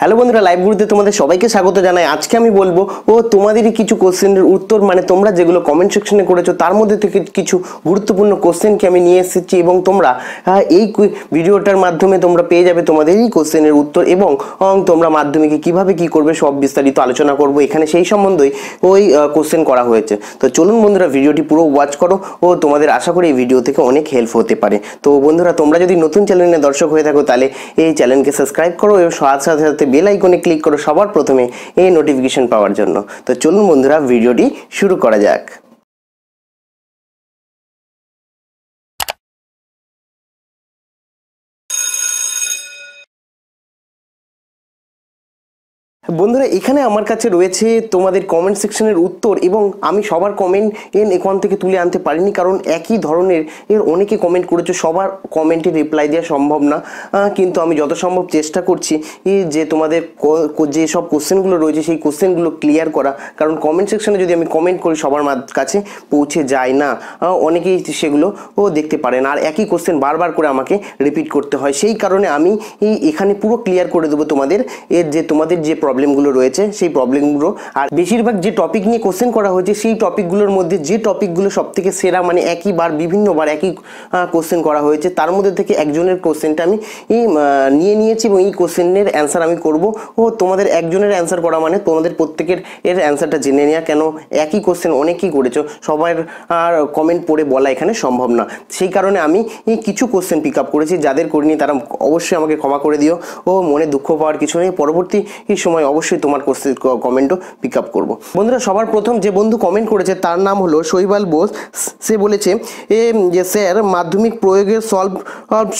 hello বন্ধুরা live গ্রুপে তোমাদের সবাইকে স্বাগত জানাই আজকে আমি বলবো ও তোমাদেরই কিছু কোশ্চেনের উত্তর মানে তোমরা যেগুলো কমেন্ট সেকশনে করেছো তার মধ্যে থেকে কিছু গুরুত্বপূর্ণ কোশ্চেনকে আমি নিয়ে এসেছি এবং তোমরা এই ভিডিওটার মাধ্যমে তোমরা পেয়ে যাবে তোমাদের এই কোশ্চেনের উত্তর এবং তোমরা মাধ্যমিকে কিভাবে কি করবে সব বিস্তারিত আলোচনা করব এখানে সেই সম্বন্ধেই ওই কোশ্চেন করা হয়েছে তো চলুন বন্ধুরা ভিডিওটি পুরো ওয়াচ করো ও তোমাদের আশা করি এই ভিডিও থেকে অনেক হেল্প হতে পারে তো বন্ধুরা তোমরা যদি নতুন চ্যানেলে দর্শক হয়ে থাকো তাহলে এই চ্যানেলকে সাবস্ক্রাইব করো এবং সাথে সাথে সাথে বেল আইকনে ক্লিক করো সবার প্রথমে এই নোটিফিকেশন পাওয়ার জন্য তো চলুন বন্ধুরা ভিডিওটি শুরু করা যাক বন্ধুরা এখানে আমার কাছে রয়েছে তোমাদের কমেন্ট সেকশনের উত্তর এবং আমি সবার কমেন্ট এন এখান থেকে তুলে আনতে পারিনি কারণ একই ধরনের এর অনেকে কমেন্ট করেছে সবার কমেন্টে রিপ্লাই দেওয়া সম্ভব না কিন্তু আমি যত সম্ভব চেষ্টা করছি যে তোমাদের যে সব কোশ্চেনগুলো রয়েছে সেই কোশ্চেনগুলো ক্লিয়ার করা কারণ কমেন্ট সেকশনে যদি আমি কমেন্ট করি সবার কাছে পৌঁছে যায় না অনেকেই সেগুলো ও দেখতে পারেন আর একই কোশ্চেন বারবার করে আমাকে রিপিট করতে হয় সেই কারণে আমি এখানে পুরো ক্লিয়ার করে দেবো তোমাদের এর যে তোমাদের যে প্রবলেম প্রবলেমগুলো রয়েছে সেই প্রবলেমগুলো আর বেশিরভাগ যে টপিক নিয়ে কোশ্চেন করা হয়েছে সেই টপিকগুলোর মধ্যে যে টপিকগুলো সবথেকে সেরা মানে একইবার বিভিন্নবার একই কোশ্চেন করা হয়েছে তার মধ্যে থেকে একজনের কোশ্চেনটা আমি নিয়ে নিয়েছি এবং এই কোশ্চেনের অ্যান্সার আমি করব ও তোমাদের একজনের অ্যান্সার করা মানে তোমাদের প্রত্যেকের এর অ্যান্সারটা জেনে নেওয়া কেন একই কোশ্চেন অনেকেই করেছো সবার আর কমেন্ট পড়ে বলা এখানে সম্ভব না সেই কারণে আমি কিছু কোশ্চেন পিক আপ করেছি যাদের করিনি তারা অবশ্যই আমাকে ক্ষমা করে দিও ও মনে দুঃখ পাওয়ার কিছু নেই পরবর্তী সময় সময় অবশ্যই তোমার কোশ্চেন কমেন্টও পিক আপ করবো বন্ধুরা সবার প্রথম যে বন্ধু কমেন্ট করেছে তার নাম হলো শৈবাল বোস সে বলেছে এ যে স্যার মাধ্যমিক প্রয়োগের সলভ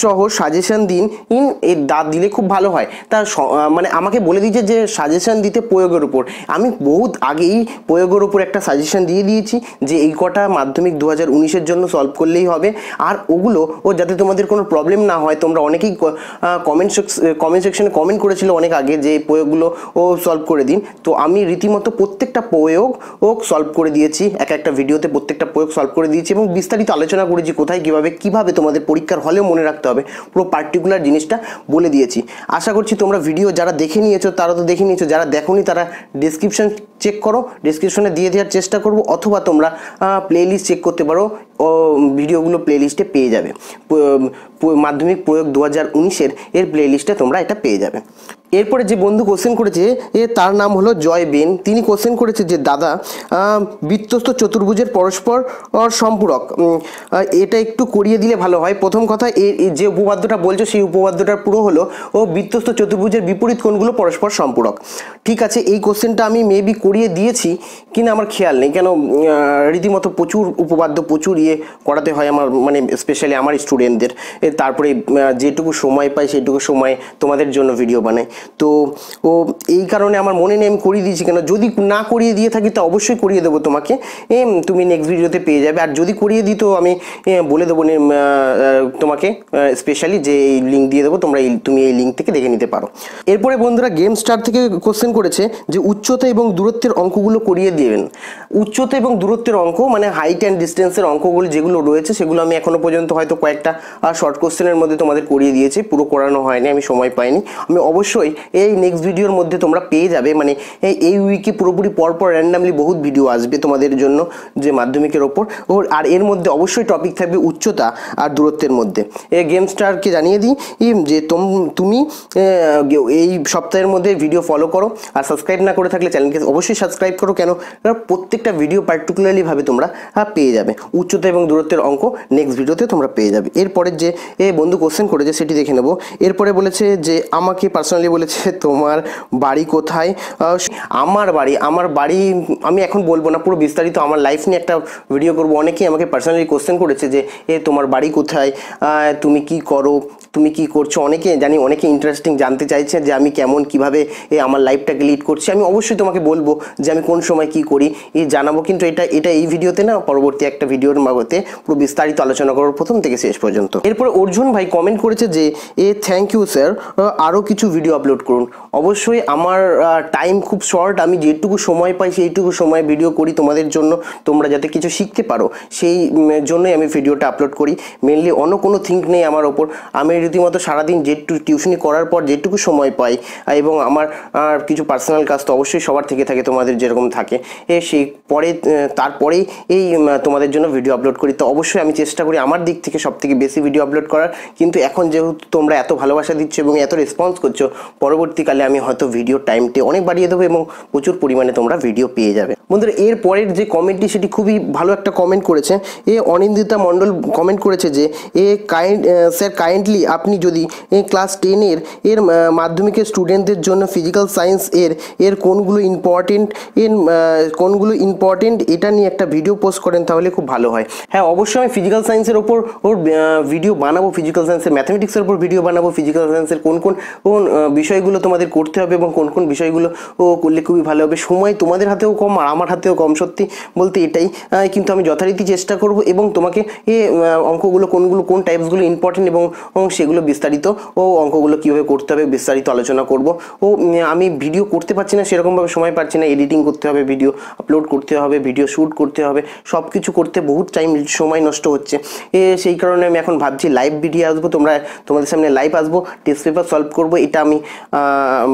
সহ সাজেশান দিন ইন এ দা দিলে খুব ভালো হয় তার মানে আমাকে বলে দিয়েছে যে সাজেশন দিতে প্রয়োগের উপর আমি বহুত আগেই প্রয়োগের উপর একটা সাজেশন দিয়ে দিয়েছি যে এই কটা মাধ্যমিক দু হাজার জন্য সলভ করলেই হবে আর ওগুলো ও যাতে তোমাদের কোনো প্রবলেম না হয় তোমরা অনেকেই কমেন্ট কমেন্ট সেকশনে কমেন্ট করেছিল অনেক আগে যে প্রয়োগগুলো ও সলভ করে দিন তো আমি রীতিমতো প্রত্যেকটা প্রয়োগ ও সলভ করে দিয়েছি এক একটা ভিডিওতে প্রত্যেকটা প্রয়োগ সলভ করে দিয়েছি এবং বিস্তারিত আলোচনা করেছি কোথায় কীভাবে কীভাবে তোমাদের পরীক্ষার হলেও মনে রাখতে হবে পুরো পার্টিকুলার জিনিসটা বলে দিয়েছি আশা করছি তোমরা ভিডিও যারা দেখে নিয়েছো তারা তো দেখে নিয়েছো যারা দেখো তারা ডিসক্রিপশন চেক করো ডিসক্রিপশনে দিয়ে দেওয়ার চেষ্টা করবো অথবা তোমরা প্লেলিস্ট চেক করতে পারো ও ভিডিওগুলো প্লেলিস্টে পেয়ে যাবে মাধ্যমিক প্রয়োগ দু হাজার উনিশের এর প্লেলিস্টে তোমরা এটা পেয়ে যাবে এরপরে যে বন্ধু কোশ্চেন করেছে এ তার নাম হলো জয় বেন তিনি কোশ্চেন করেছে যে দাদা বৃত্তস্থ চতুর্ভুজের পরস্পর সম্পূরক এটা একটু করিয়ে দিলে ভালো হয় প্রথম কথা এ যে উপবাদ্যটা বলছো সেই উপবাদ্যটার পুরো হলো ও বৃত্তস্থ চতুর্ভুজের বিপরীত কোণগুলো পরস্পর সম্পূরক ঠিক আছে এই কোশ্চেনটা আমি মেবি করিয়ে দিয়েছি কিনা আমার খেয়াল নেই কেন রীতিমতো প্রচুর উপবাদ্য প্রচুর করিয়ে করাতে হয় আমার মানে স্পেশালি আমার স্টুডেন্টদের তারপরে যেটুকু সময় পাই সেটুকু সময় তোমাদের জন্য ভিডিও বানাই তো ও এই কারণে আমার মনে নেই আমি করিয়ে দিয়েছি কেন যদি না করিয়ে দিয়ে থাকি তো অবশ্যই করিয়ে দেবো তোমাকে এম তুমি নেক্সট ভিডিওতে পেয়ে যাবে আর যদি করিয়ে দিই তো আমি বলে দেবো তোমাকে স্পেশালি যে এই লিঙ্ক দিয়ে দেবো তোমরা এই তুমি এই লিঙ্ক থেকে দেখে নিতে পারো এরপরে বন্ধুরা গেম স্টার থেকে কোশ্চেন করেছে যে উচ্চতা এবং দূরত্বের অঙ্কগুলো করিয়ে দেবেন উচ্চতা এবং দূরত্বের অঙ্ক মানে হাইট অ্যান্ড ডিস্টেন্সের অঙ্ক গল্পগুলো যেগুলো রয়েছে সেগুলো আমি এখনও পর্যন্ত হয়তো কয়েকটা শর্ট কোশ্চেনের মধ্যে তোমাদের করিয়ে দিয়েছি পুরো করানো হয়নি আমি সময় পাইনি আমি অবশ্যই এই নেক্সট ভিডিওর মধ্যে তোমরা পেয়ে যাবে মানে এই উইকে পুরোপুরি পরপর র্যান্ডামলি বহুত ভিডিও আসবে তোমাদের জন্য যে মাধ্যমিকের ওপর আর এর মধ্যে অবশ্যই টপিক থাকবে উচ্চতা আর দূরত্বের মধ্যে এ গেম স্টারকে জানিয়ে দিই যে তুমি এই সপ্তাহের মধ্যে ভিডিও ফলো করো আর সাবস্ক্রাইব না করে থাকলে চ্যানেলকে অবশ্যই সাবস্ক্রাইব করো কেন প্রত্যেকটা ভিডিও পার্টিকুলারলিভাবে তোমরা পেয়ে যাবে উচ্চতা উচ্চতা এবং দূরত্বের অঙ্ক নেক্সট ভিডিওতে তোমরা পেয়ে যাবে এরপরের যে এ বন্ধু কোশ্চেন করেছে সেটি দেখে নেবো এরপরে বলেছে যে আমাকে পার্সোনালি বলেছে তোমার বাড়ি কোথায় আমার বাড়ি আমার বাড়ি আমি এখন বলবো না পুরো বিস্তারিত আমার লাইফ নিয়ে একটা ভিডিও করবো অনেকেই আমাকে পার্সোনালি কোশ্চেন করেছে যে এ তোমার বাড়ি কোথায় তুমি কি করো তুমি কি করছো অনেকে জানি অনেকে ইন্টারেস্টিং জানতে চাইছে যে আমি কেমন কিভাবে এ আমার লাইফটাকে লিড করছি আমি অবশ্যই তোমাকে বলবো যে আমি কোন সময় কি করি এ জানাবো কিন্তু এটা এটা এই ভিডিওতে না পরবর্তী একটা ভিডিওর জগতে পুরো বিস্তারিত আলোচনা করবো প্রথম থেকে শেষ পর্যন্ত এরপর অর্জুন ভাই কমেন্ট করেছে যে এ থ্যাংক ইউ স্যার আরও কিছু ভিডিও আপলোড করুন অবশ্যই আমার টাইম খুব শর্ট আমি যেটুকু সময় পাই সেইটুকু সময় ভিডিও করি তোমাদের জন্য তোমরা যাতে কিছু শিখতে পারো সেই জন্যই আমি ভিডিওটা আপলোড করি মেনলি অন্য কোনো থিঙ্ক নেই আমার ওপর আমি রীতিমতো সারাদিন যেটুকু টিউশনি করার পর যেটুকু সময় পাই এবং আমার কিছু পার্সোনাল কাজ তো অবশ্যই সবার থেকে থাকে তোমাদের যেরকম থাকে এ সেই পরে তারপরেই এই তোমাদের জন্য ভিডিও আপলোড করি তো অবশ্যই আমি চেষ্টা করি আমার দিক থেকে সব থেকে বেশি ভিডিও আপলোড করার কিন্তু এখন যেহেতু তোমরা এত ভালোবাসা দিচ্ছ এবং এত রেসপন্স করছো পরবর্তীকালে আমি হয়তো ভিডিও টাইমটি অনেক বাড়িয়ে দেবো এবং প্রচুর পরিমাণে তোমরা ভিডিও পেয়ে যাবে বন্ধুরা এর পরের যে কমেন্টটি সেটি খুবই ভালো একটা কমেন্ট করেছে এ অনিন্দিতা মণ্ডল কমেন্ট করেছে যে এ কাইন্ড স্যার কাইন্ডলি আপনি যদি ক্লাস টেনের এর মাধ্যমিকের স্টুডেন্টদের জন্য ফিজিক্যাল সায়েন্স এর এর কোনগুলো ইম্পর্টেন্ট এর কোনগুলো ইম্পর্টেন্ট এটা নিয়ে একটা ভিডিও পোস্ট করেন তাহলে খুব ভালো হয় হ্যাঁ অবশ্যই আমি ফিজিক্যাল সায়েন্সের ওপর ওর ভিডিও বানাবো ফিজিক্যাল সায়েন্সের ম্যাথামেটিক্সের ওপর ভিডিও বানাবো ফিজিক্যাল সায়েন্সের কোন কোন কোন বিষয়গুলো তোমাদের করতে হবে এবং কোন কোন বিষয়গুলো ও করলে খুবই ভালো হবে সময় তোমাদের হাতেও কম আর আমার হাতেও কম সত্যি বলতে এটাই কিন্তু আমি যথারীতি চেষ্টা করব এবং তোমাকে এ অঙ্কগুলো কোনগুলো কোন টাইপসগুলো ইম্পর্টেন্ট এবং সেগুলো বিস্তারিত ও অঙ্কগুলো কীভাবে করতে হবে বিস্তারিত আলোচনা করব ও আমি ভিডিও করতে পারছি না সেরকমভাবে সময় পাচ্ছি না এডিটিং করতে হবে ভিডিও আপলোড করতে হবে ভিডিও শ্যুট করতে হবে সব কিছু করতে বহুত চাই টাইম সময় নষ্ট হচ্ছে এ সেই কারণে আমি এখন ভাবছি লাইভ ভিডিও আসবো তোমরা তোমাদের সামনে লাইভ আসবো টেস্ট পেপার সলভ করবো এটা আমি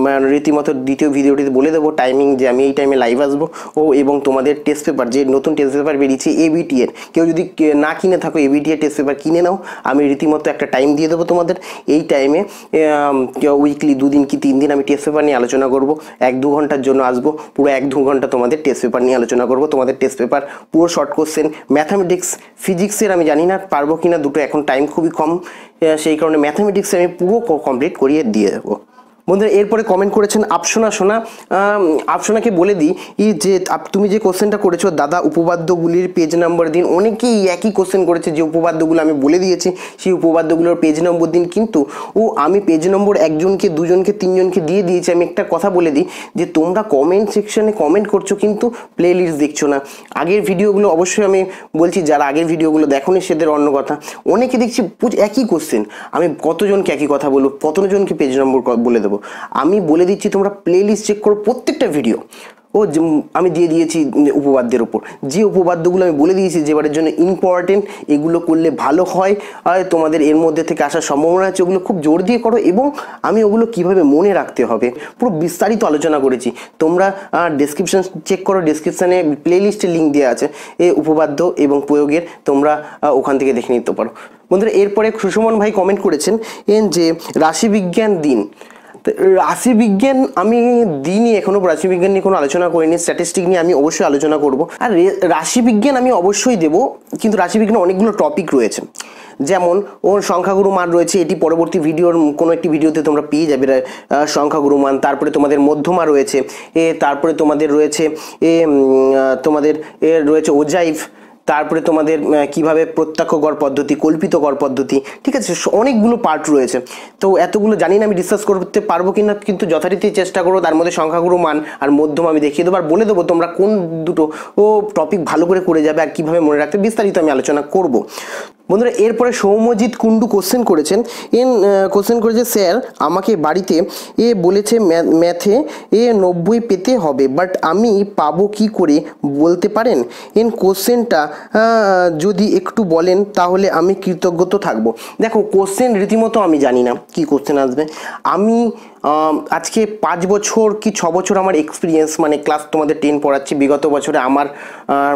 মানে রীতিমতো দ্বিতীয় ভিডিওটিতে বলে দেবো টাইমিং যে আমি এই টাইমে লাইভ আসবো ও এবং তোমাদের টেস্ট পেপার যে নতুন টেস্ট পেপার বেরিয়েছে এবিটিএর কেউ যদি না কিনে থাকো এবিটিএর টেস্ট পেপার কিনে নাও আমি রীতিমতো একটা টাইম দিয়ে দেবো তোমাদের এই টাইমে উইকলি দুদিন কি তিন দিন আমি টেস্ট পেপার নিয়ে আলোচনা করব এক দু ঘন্টার জন্য আসবো পুরো এক দু ঘন্টা তোমাদের টেস্ট পেপার নিয়ে আলোচনা করব তোমাদের টেস্ট পেপার পুরো শর্ট কোশ্চেন ম্যাথামেটিক্স ম্যাথামেটিক্স ফিজিক্সের আমি জানি না পারবো কি না দুটো এখন টাইম খুবই কম সেই কারণে ম্যাথামেটিক্সে আমি পুরো কমপ্লিট করিয়ে দিয়ে দেবো বন্ধুরা এরপরে কমেন্ট করেছেন আপসোনা সোনা আপসোনাকে বলে দিই যে তুমি যে কোশ্চেনটা করেছো দাদা উপবাদ্যগুলির পেজ নাম্বার দিন অনেকেই একই কোশ্চেন করেছে যে উপবাদ্যগুলো আমি বলে দিয়েছি সেই উপবাদ্যগুলোর পেজ নম্বর দিন কিন্তু ও আমি পেজ নম্বর একজনকে দুজনকে তিনজনকে দিয়ে দিয়েছি আমি একটা কথা বলে দিই যে তোমরা কমেন্ট সেকশনে কমেন্ট করছো কিন্তু প্লে লিস্ট দেখছো না আগের ভিডিওগুলো অবশ্যই আমি বলছি যারা আগের ভিডিওগুলো দেখো নি সেদের অন্য কথা অনেকে দেখছি একই কোশ্চেন আমি কতজনকে একই কথা বলবো কতজনকে পেজ নম্বর বলে দেবো আমি বলে দিচ্ছি তোমরা প্লেলিস্ট চেক করো প্রত্যেকটা ভিডিও ও আমি দিয়ে দিয়েছি উপবাদ্যের ওপর যে উপবাদ্যগুলো আমি বলে দিয়েছি যেবারের জন্য ইম্পর্টেন্ট এগুলো করলে ভালো হয় আর তোমাদের এর মধ্যে থেকে আসার সম্ভাবনা আছে ওগুলো খুব জোর দিয়ে করো এবং আমি ওগুলো কিভাবে মনে রাখতে হবে পুরো বিস্তারিত আলোচনা করেছি তোমরা ডিসক্রিপশান চেক করো ডেসক্রিপশানে প্লেলিস্টের লিঙ্ক দেওয়া আছে এই উপবাদ্য এবং প্রয়োগের তোমরা ওখান থেকে দেখে নিতে পারো বন্ধুরা এরপরে সুষমন ভাই কমেন্ট করেছেন যে রাশিবিজ্ঞান দিন রাশি বিজ্ঞান আমি দিইনি এখনও রাশি বিজ্ঞান নিয়ে কোনো আলোচনা করিনি স্ট্যাটিস্টিক নিয়ে আমি অবশ্যই আলোচনা করব আর রাশি বিজ্ঞান আমি অবশ্যই দেব কিন্তু রাশি বিজ্ঞানে অনেকগুলো টপিক রয়েছে যেমন ওর সংখ্যাগুরু মান রয়েছে এটি পরবর্তী ভিডিওর কোনো একটি ভিডিওতে তোমরা পেয়ে যাবে সংখ্যাগুরু মান তারপরে তোমাদের মধ্যমা রয়েছে এ তারপরে তোমাদের রয়েছে এ তোমাদের এ রয়েছে ওজাইফ তারপরে তোমাদের কিভাবে প্রত্যক্ষ গড় পদ্ধতি কল্পিত গড় পদ্ধতি ঠিক আছে অনেকগুলো পার্ট রয়েছে তো এতগুলো জানি না আমি ডিসকাস করতে পারবো কিনা কিন্তু যথারীতি চেষ্টা করো তার মধ্যে সংখ্যাগুরু মান আর মধ্যম আমি দেখিয়ে দেবো আর বলে দেবো তোমরা কোন দুটো ও টপিক ভালো করে করে যাবে আর কিভাবে মনে রাখতে বিস্তারিত আমি আলোচনা করব বন্ধুরা এরপরে সৌম্যজিৎ কুণ্ডু কোশ্চেন করেছেন এন কোশ্চেন করেছে স্যার আমাকে বাড়িতে এ বলেছে ম্যাথে এ নব্বই পেতে হবে বাট আমি পাবো কি করে বলতে পারেন এন কোশ্চেনটা যদি একটু বলেন তাহলে আমি কৃতজ্ঞ থাকবো দেখো কোশ্চেন রীতিমতো আমি জানি না কি কোশ্চেন আসবে আমি আজকে পাঁচ বছর কি ছ বছর আমার এক্সপিরিয়েন্স মানে ক্লাস তোমাদের টেন পড়াচ্ছি বিগত বছরে আমার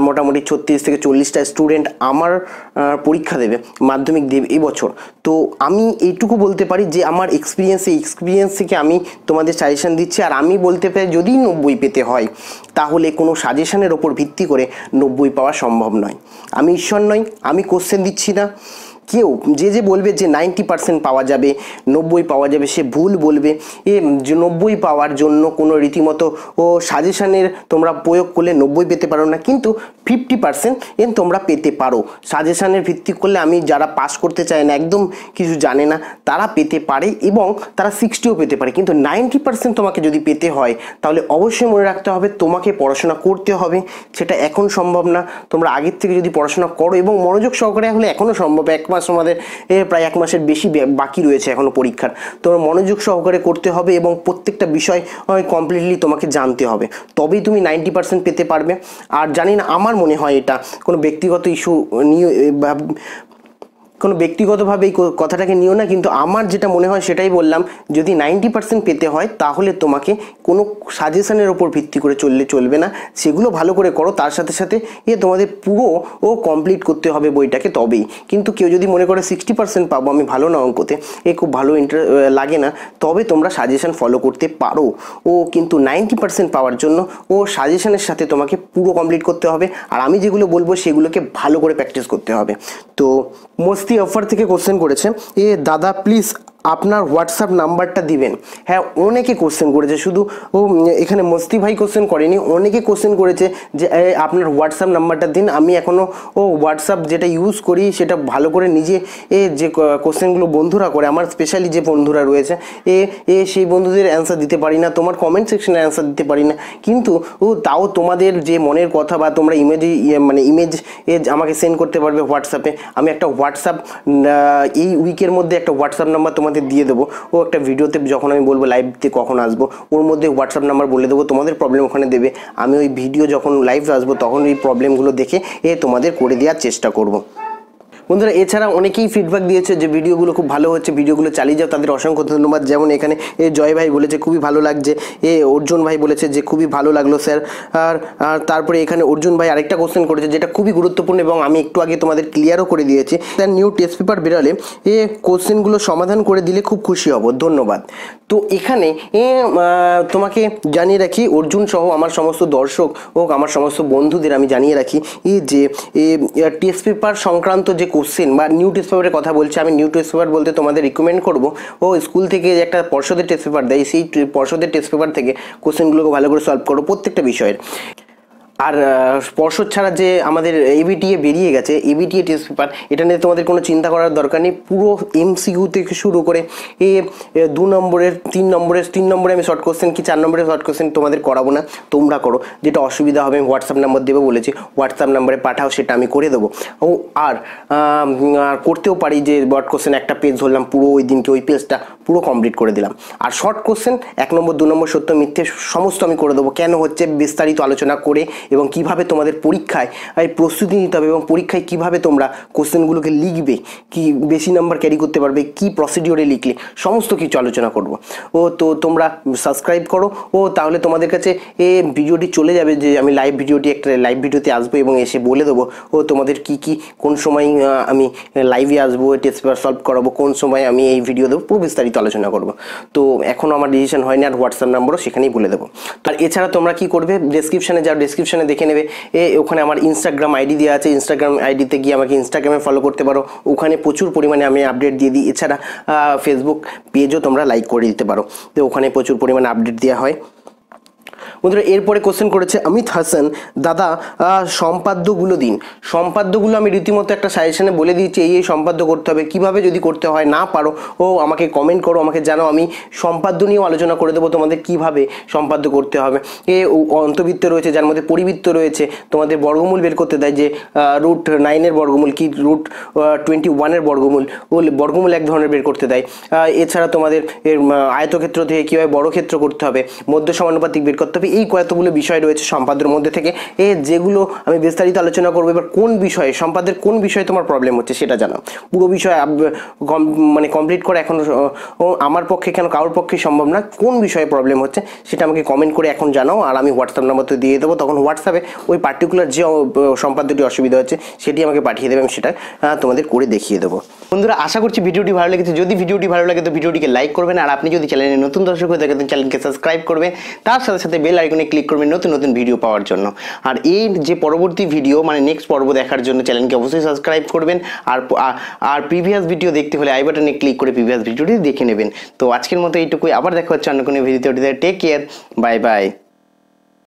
মোটামুটি ছত্রিশ থেকে চল্লিশটা স্টুডেন্ট আমার পরীক্ষা দেবে মাধ্যমিক দেবে এবছর তো আমি এইটুকু বলতে পারি যে আমার এক্সপিরিয়েন্স এই এক্সপিরিয়েন্স থেকে আমি তোমাদের সাজেশান দিচ্ছি আর আমি বলতে পারি যদি নব্বই পেতে হয় তাহলে কোনো সাজেশানের ওপর ভিত্তি করে নব্বই পাওয়া সম্ভব নয় আমি ঈশ্বর নয় আমি কোশ্চেন দিচ্ছি না কেউ যে যে বলবে যে নাইনটি পার্সেন্ট পাওয়া যাবে নব্বই পাওয়া যাবে সে ভুল বলবে এ নব্বই পাওয়ার জন্য কোনো রীতিমতো ও সাজেশানের তোমরা প্রয়োগ করলে নব্বই পেতে পারো না কিন্তু ফিফটি পার্সেন্ট এন তোমরা পেতে পারো সাজেশানের ভিত্তি করলে আমি যারা পাস করতে চায় না একদম কিছু জানে না তারা পেতে পারে এবং তারা সিক্সটিও পেতে পারে কিন্তু নাইনটি পার্সেন্ট তোমাকে যদি পেতে হয় তাহলে অবশ্যই মনে রাখতে হবে তোমাকে পড়াশোনা করতে হবে সেটা এখন সম্ভব না তোমরা আগের থেকে যদি পড়াশোনা করো এবং মনোযোগ সহকারে হলে এখনও সম্ভব এক মাস তোমাদের প্রায় এক মাসের বেশি বাকি রয়েছে এখনও পরীক্ষার তোমার মনোযোগ সহকারে করতে হবে এবং প্রত্যেকটা বিষয় কমপ্লিটলি তোমাকে জানতে হবে তবেই তুমি নাইনটি পার্সেন্ট পেতে পারবে আর জানি না আমার মনে হয় এটা কোনো ব্যক্তিগত ইস্যু নিয়ে কোনো ব্যক্তিগতভাবে এই কথাটাকে নিও না কিন্তু আমার যেটা মনে হয় সেটাই বললাম যদি নাইনটি পার্সেন্ট পেতে হয় তাহলে তোমাকে কোনো সাজেশানের ওপর ভিত্তি করে চললে চলবে না সেগুলো ভালো করে করো তার সাথে সাথে এ ইয়ে তোমাদের পুরো ও কমপ্লিট করতে হবে বইটাকে তবেই কিন্তু কেউ যদি মনে করে সিক্সটি পার্সেন্ট পাবো আমি ভালো না অঙ্কতে এ খুব ভালো ইন্টার লাগে না তবে তোমরা সাজেশন ফলো করতে পারো ও কিন্তু নাইনটি পার্সেন্ট পাওয়ার জন্য ও সাজেশানের সাথে তোমাকে পুরো কমপ্লিট করতে হবে আর আমি যেগুলো বলবো সেগুলোকে ভালো করে প্র্যাকটিস করতে হবে তো মস্তি অফার থেকে কোশ্চেন করেছে এ দাদা প্লিজ আপনার হোয়াটসঅ্যাপ নাম্বারটা দিবেন হ্যাঁ অনেকে কোশ্চেন করেছে শুধু এখানে মস্তি ভাই কোশ্চেন করেনি অনেকে কোশ্চেন করেছে যে আপনার হোয়াটসঅ্যাপ নাম্বারটা দিন আমি এখনও ও হোয়াটসঅ্যাপ যেটা ইউজ করি সেটা ভালো করে নিজে এ যে কোশ্চেনগুলো বন্ধুরা করে আমার স্পেশালি যে বন্ধুরা রয়েছে এ এ সেই বন্ধুদের অ্যান্সার দিতে পারি না তোমার কমেন্ট সেকশনে অ্যান্সার দিতে পারি না কিন্তু ও তাও তোমাদের যে মনের কথা বা তোমরা ইমেজ মানে ইমেজ এ আমাকে সেন্ড করতে পারবে হোয়াটসঅ্যাপে আমি একটা হোয়াটসঅ্যাপ এই উইকের মধ্যে একটা হোয়াটসঅ্যাপ নাম্বার তোমাদের তোমাকে দিয়ে দেবো ও একটা ভিডিওতে যখন আমি বলবো লাইভতে কখন আসবো ওর মধ্যে হোয়াটসঅ্যাপ নাম্বার বলে দেবো তোমাদের প্রবলেম ওখানে দেবে আমি ওই ভিডিও যখন লাইভ আসবো তখন ওই প্রবলেমগুলো দেখে এ তোমাদের করে দেওয়ার চেষ্টা করবো বন্ধুরা এছাড়া অনেকেই ফিডব্যাক দিয়েছে যে ভিডিওগুলো খুব ভালো হচ্ছে ভিডিওগুলো চালিয়ে যাও তাদের অসংখ্য ধন্যবাদ যেমন এখানে এ জয় ভাই বলেছে খুবই ভালো লাগছে এ অর্জুন ভাই বলেছে যে খুবই ভালো লাগলো স্যার আর তারপরে এখানে অর্জুন ভাই আরেকটা কোশ্চেন করেছে যেটা খুবই গুরুত্বপূর্ণ এবং আমি একটু আগে তোমাদের ক্লিয়ারও করে দিয়েছি স্যার নিউ টেস্ট পেপার বেরালে এ কোশ্চেনগুলো সমাধান করে দিলে খুব খুশি হব ধন্যবাদ তো এখানে এ তোমাকে জানিয়ে রাখি অর্জুন সহ আমার সমস্ত দর্শক ও আমার সমস্ত বন্ধুদের আমি জানিয়ে রাখি যে এ টেস্ট পেপার সংক্রান্ত যে কোশ্চেন বা নিউ টেস্ট পেপারের কথা বলছি আমি নিউ টেস্ট পেপার বলতে তোমাদের রিকমেন্ড করবো ও স্কুল থেকে যে একটা পর্ষদের টেস্ট পেপার দেয় সেই পর্ষদের টেস্ট পেপার থেকে কোশ্চেনগুলোকে ভালো করে সলভ করো প্রত্যেকটা বিষয়ের আর স্পর্শ ছাড়া যে আমাদের এবিটিএ বেরিয়ে গেছে এবিটিএ টেস্ট পেপার এটা নিয়ে তোমাদের কোনো চিন্তা করার দরকার নেই পুরো এমসিকিউ থেকে শুরু করে এ দু নম্বরের তিন নম্বরের তিন নম্বরে আমি শর্ট কোশ্চেন কি চার নম্বরে শর্ট কোশ্চেন তোমাদের করাবো না তোমরা করো যেটা অসুবিধা হবে আমি হোয়াটসঅ্যাপ নাম্বার দেবো বলেছি হোয়াটসঅ্যাপ নাম্বারে পাঠাও সেটা আমি করে দেবো ও আর করতেও পারি যে বট কোশ্চেন একটা পেজ ধরলাম পুরো ওই দিনকে ওই পেজটা পুরো কমপ্লিট করে দিলাম আর শর্ট কোশ্চেন এক নম্বর দু নম্বর সত্য মিথ্যে সমস্ত আমি করে দেবো কেন হচ্ছে বিস্তারিত আলোচনা করে এবং কিভাবে তোমাদের পরীক্ষায় প্রস্তুতি নিতে হবে এবং পরীক্ষায় কিভাবে তোমরা কোশ্চেনগুলোকে লিখবে কি বেশি নাম্বার ক্যারি করতে পারবে কি প্রসিডিওরে লিখলে সমস্ত কিছু আলোচনা করব ও তো তোমরা সাবস্ক্রাইব করো ও তাহলে তোমাদের কাছে এ ভিডিওটি চলে যাবে যে আমি লাইভ ভিডিওটি একটা লাইভ ভিডিওতে আসবো এবং এসে বলে দেবো ও তোমাদের কি কি কোন সময় আমি লাইভে আসবো টেস্ট পেপার সলভ করাবো কোন সময় আমি এই ভিডিও দেবো পুরো বিস্তারিত আলোচনা করব তো এখনও আমার ডিসিশন হয়নি আর হোয়াটসঅ্যাপ নাম্বারও সেখানেই বলে দেবো আর এছাড়া তোমরা কি করবে ডেসক্রিপশানে যা ডেসক্রিপশন ডিসক্রিপশনে দেখে নেবে এ ওখানে আমার ইনস্টাগ্রাম আইডি দেওয়া আছে ইনস্টাগ্রাম আইডিতে গিয়ে আমাকে ইনস্টাগ্রামে ফলো করতে পারো ওখানে প্রচুর পরিমাণে আমি আপডেট দিয়ে দিই এছাড়া ফেসবুক পেজও তোমরা লাইক করে দিতে পারো তো ওখানে প্রচুর পরিমাণে আপডেট দেওয়া হয় বন্ধুরা এরপরে কোশ্চেন করেছে অমিত হাসান দাদা সম্পাদ্যগুলো দিন সম্পাদ্যগুলো আমি রীতিমতো একটা সাজেশানে বলে দিয়েছি এই এই সম্পাদ্য করতে হবে কিভাবে যদি করতে হয় না পারো ও আমাকে কমেন্ট করো আমাকে জানো আমি সম্পাদ্য নিয়েও আলোচনা করে দেবো তোমাদের কিভাবে সম্পাদ্য করতে হবে এ অন্তবৃত্ত রয়েছে যার মধ্যে পরিবৃত্ত রয়েছে তোমাদের বর্গমূল বের করতে দেয় যে রুট নাইনের বর্গমূল কি রুট টোয়েন্টি ওয়ানের বর্গমূল বর্গমূল এক ধরনের বের করতে দেয় এছাড়া তোমাদের এর আয়তক্ষেত্র থেকে কীভাবে বড় ক্ষেত্র করতে হবে মধ্য সমানুপাতিক বের করতে হবে এই কতগুলো বিষয় রয়েছে সম্পাদের মধ্যে থেকে এ যেগুলো আমি বিস্তারিত আলোচনা করবো এবার কোন বিষয়ে সম্পাদের কোন বিষয়ে তোমার প্রবলেম হচ্ছে সেটা জানাও পুরো বিষয়ে মানে কমপ্লিট করে এখন আমার পক্ষে কেন কারোর পক্ষে সম্ভব না কোন বিষয়ে প্রবলেম হচ্ছে সেটা আমাকে কমেন্ট করে এখন জানাও আর আমি হোয়াটসঅ্যাপ নাম্বার তো দিয়ে দেবো তখন হোয়াটসঅ্যাপে ওই পার্টিকুলার যে সম্পাদ্যটি অসুবিধা হচ্ছে সেটি আমাকে পাঠিয়ে দেবে আমি সেটা তোমাদের করে দেখিয়ে দেবো বন্ধুরা আশা করছি ভিডিওটি ভালো লেগেছে যদি ভিডিওটি ভালো লাগে তো ভিডিওটিকে লাইক করবেন আর আপনি যদি চ্যানেলে নতুন দর্শক হয়ে থাকেন চ্যানেলকে সাবস্ক্রাইব করবেন তার সাথে সাথে বেল আইকনে ক্লিক করবেন নতুন নতুন ভিডিও পাওয়ার জন্য আর এই যে পরবর্তী ভিডিও মানে নেক্সট পর্ব দেখার জন্য চ্যানেলকে অবশ্যই সাবস্ক্রাইব করবেন আর আর প্রিভিয়াস ভিডিও দেখতে হলে আই বাটনে ক্লিক করে প্রিভিয়াস ভিডিওটি দেখে নেবেন তো আজকের মতো এইটুকুই আবার দেখা হচ্ছে অন্য কোনো ভিডিওতে টেক কেয়ার বাই বাই